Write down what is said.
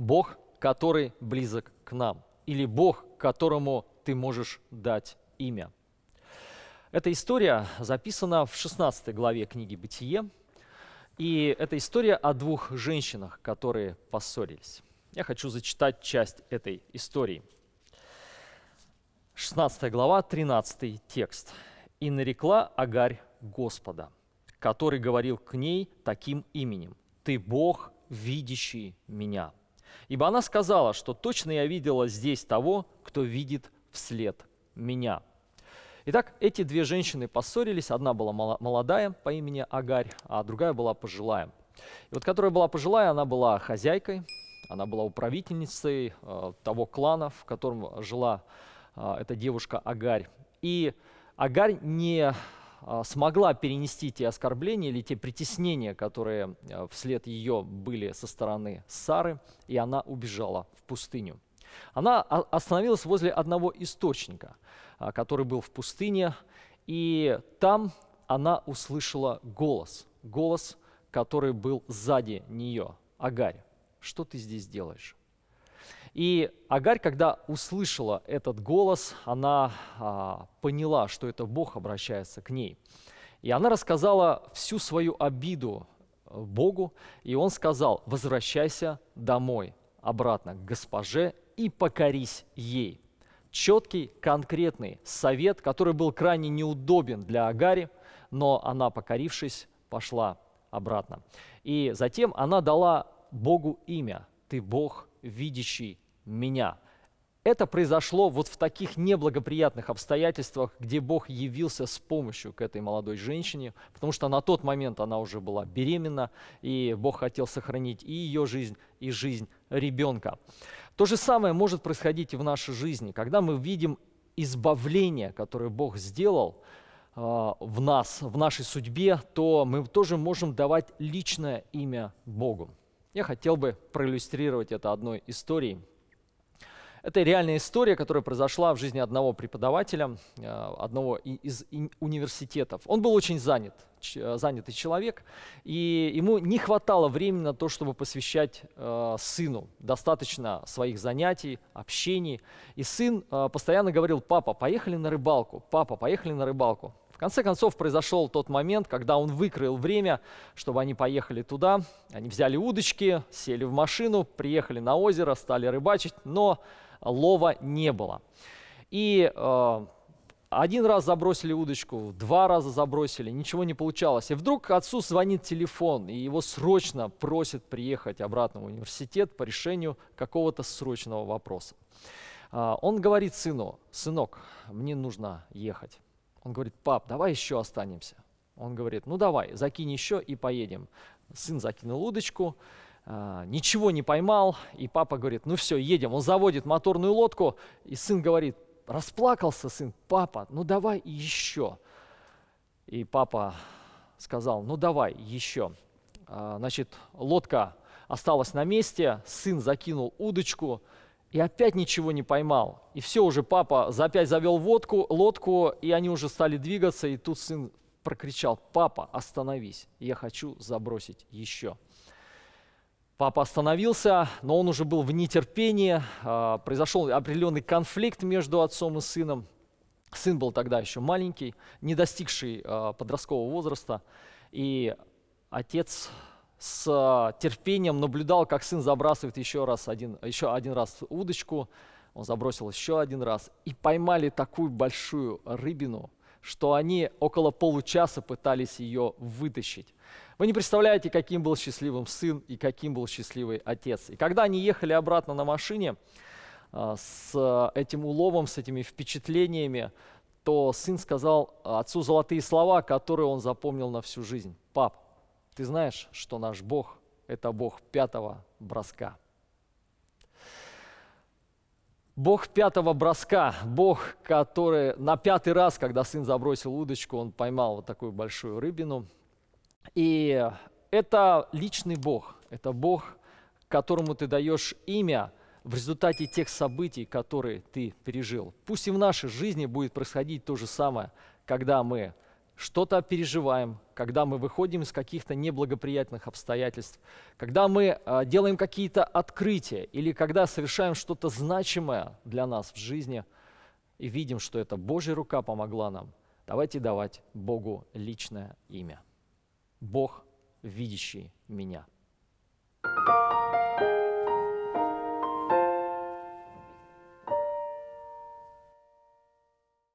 Бог, который близок к нам, или Бог, которому ты можешь дать имя. Эта история записана в 16 главе книги «Бытие», и это история о двух женщинах, которые поссорились. Я хочу зачитать часть этой истории. 16 глава, 13 текст. «И нарекла Агарь Господа, который говорил к ней таким именем, «Ты Бог, видящий меня». Ибо она сказала, что точно я видела здесь того, кто видит вслед меня. Итак, эти две женщины поссорились. Одна была молодая по имени Агарь, а другая была пожилая. И вот которая была пожилая, она была хозяйкой, она была управительницей э, того клана, в котором жила э, эта девушка Агарь. И Агарь не а, смогла перенести те оскорбления или те притеснения, которые а, вслед ее были со стороны Сары, и она убежала в пустыню. Она остановилась возле одного источника, а, который был в пустыне, и там она услышала голос, голос, который был сзади нее, Агарь, что ты здесь делаешь? И Агарь, когда услышала этот голос, она а, поняла, что это Бог обращается к ней. И она рассказала всю свою обиду э, Богу, и он сказал, возвращайся домой, обратно к госпоже и покорись ей. Четкий, конкретный совет, который был крайне неудобен для Агари, но она, покорившись, пошла обратно. И затем она дала Богу имя. Ты Бог видящий меня. Это произошло вот в таких неблагоприятных обстоятельствах, где Бог явился с помощью к этой молодой женщине, потому что на тот момент она уже была беременна, и Бог хотел сохранить и ее жизнь, и жизнь ребенка. То же самое может происходить и в нашей жизни, когда мы видим избавление, которое Бог сделал а, в нас, в нашей судьбе, то мы тоже можем давать личное имя Богу. Я хотел бы проиллюстрировать это одной историей. Это реальная история, которая произошла в жизни одного преподавателя, э, одного из университетов. Он был очень занят, э, занятый человек, и ему не хватало времени на то, чтобы посвящать э, сыну достаточно своих занятий, общений. И сын постоянно говорил, папа, поехали на рыбалку, папа, поехали на рыбалку конце концов произошел тот момент, когда он выкроил время, чтобы они поехали туда. Они взяли удочки, сели в машину, приехали на озеро, стали рыбачить, но лова не было. И э, один раз забросили удочку, два раза забросили, ничего не получалось. И вдруг отцу звонит телефон, и его срочно просят приехать обратно в университет по решению какого-то срочного вопроса. Э, он говорит сыну, сынок, мне нужно ехать. Он говорит, пап, давай еще останемся. Он говорит, ну давай, закинь еще и поедем. Сын закинул удочку, а, ничего не поймал, и папа говорит, ну все, едем. Он заводит моторную лодку, и сын говорит, расплакался сын, папа, ну давай еще. И папа сказал, ну давай еще. А, значит, лодка осталась на месте, сын закинул удочку, и опять ничего не поймал. И все уже, папа за опять завел водку, лодку, и они уже стали двигаться, и тут сын прокричал, папа, остановись, я хочу забросить еще. Папа остановился, но он уже был в нетерпении, а, произошел определенный конфликт между отцом и сыном. Сын был тогда еще маленький, не достигший а, подросткового возраста, и отец с э, терпением наблюдал, как сын забрасывает еще, раз один, еще один раз удочку, он забросил еще один раз, и поймали такую большую рыбину, что они около получаса пытались ее вытащить. Вы не представляете, каким был счастливым сын и каким был счастливый отец. И когда они ехали обратно на машине э, с э, этим уловом, с этими впечатлениями, то сын сказал отцу золотые слова, которые он запомнил на всю жизнь. «Пап, ты знаешь, что наш Бог – это Бог пятого броска. Бог пятого броска, Бог, который на пятый раз, когда сын забросил удочку, он поймал вот такую большую рыбину. И это личный Бог, это Бог, которому ты даешь имя в результате тех событий, которые ты пережил. Пусть и в нашей жизни будет происходить то же самое, когда мы что-то переживаем, когда мы выходим из каких-то неблагоприятных обстоятельств, когда мы а, делаем какие-то открытия или когда совершаем что-то значимое для нас в жизни и видим, что это Божья рука помогла нам, давайте давать Богу личное имя. Бог, видящий меня. thank you